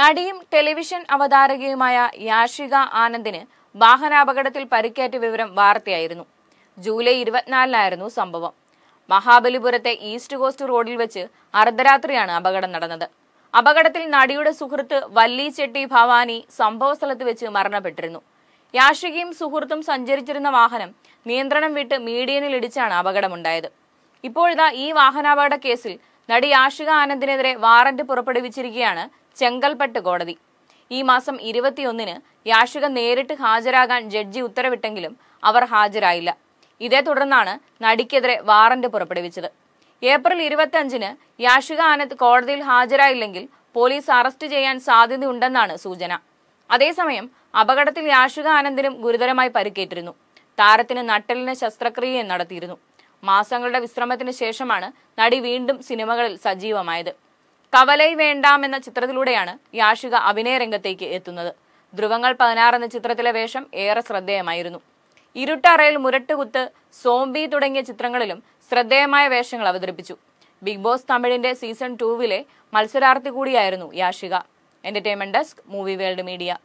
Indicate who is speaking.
Speaker 1: നടിയും ടെലിവിഷൻ അവതാരകയുമായ യാഷിക ആനന്ദിന് വാഹനാപകടത്തിൽ പരിക്കേറ്റ വിവരം വാർത്തയായിരുന്നു ജൂലൈ ഇരുപത്തിനാലിനായിരുന്നു സംഭവം മഹാബലിപുരത്തെ ഈസ്റ്റ് കോസ്റ്റ് റോഡിൽ വെച്ച് അർദ്ധരാത്രിയാണ് അപകടം നടന്നത് അപകടത്തിൽ നടിയുടെ സുഹൃത്ത് വല്ലി ചെട്ടി ഭവാനി സംഭവസ്ഥലത്ത് വെച്ച് മരണപ്പെട്ടിരുന്നു യാഷികയും സുഹൃത്തും സഞ്ചരിച്ചിരുന്ന വാഹനം നിയന്ത്രണം വിട്ട് മീഡിയനിൽ ഇടിച്ചാണ് അപകടമുണ്ടായത് ഇപ്പോഴിതാ ഈ വാഹനാപകട കേസിൽ നടി യാഷിക ആനന്ദിനെതിരെ വാറന്റ് പുറപ്പെടുവിച്ചിരിക്കുകയാണ് ചെങ്കൽപ്പട്ട് കോടതി ഈ മാസം ഇരുപത്തിയൊന്നിന് യാഷിക നേരിട്ട് ഹാജരാകാൻ ജഡ്ജി ഉത്തരവിട്ടെങ്കിലും അവർ ഹാജരായില്ല ഇതേ തുടർന്നാണ് നടിക്കെതിരെ വാറന്റ് പുറപ്പെടുവിച്ചത് ഏപ്രിൽ ഇരുപത്തിയഞ്ചിന് യാഷിക ആനന്ദ് കോടതിയിൽ ഹാജരായില്ലെങ്കിൽ പോലീസ് അറസ്റ്റ് ചെയ്യാൻ സാധ്യതയുണ്ടെന്നാണ് സൂചന അതേസമയം അപകടത്തിൽ യാഷിക ആനന്ദിനും ഗുരുതരമായി പരിക്കേറ്റിരുന്നു താരത്തിന് നട്ടലിന് ശസ്ത്രക്രിയയും നടത്തിയിരുന്നു മാസങ്ങളുടെ വിശ്രമത്തിന് ശേഷമാണ് നടി വീണ്ടും സിനിമകളിൽ സജീവമായത് കവലൈ വേണ്ടാം എന്ന ചിത്രത്തിലൂടെയാണ് യാഷിക അഭിനയ രംഗത്തേക്ക് എത്തുന്നത് ധ്രുവങ്ങൾ പതിനാറ് എന്ന ചിത്രത്തിലെ വേഷം ഏറെ ശ്രദ്ധേയമായിരുന്നു ഇരുട്ടറയിൽ മുരട്ടുകുത്ത് സോംബി തുടങ്ങിയ ചിത്രങ്ങളിലും ശ്രദ്ധേയമായ വേഷങ്ങൾ അവതരിപ്പിച്ചു ബിഗ് ബോസ് തമിഴിന്റെ സീസൺ ടൂവിലെ മത്സരാർത്ഥി കൂടിയായിരുന്നു Yashika entertainment desk movie world media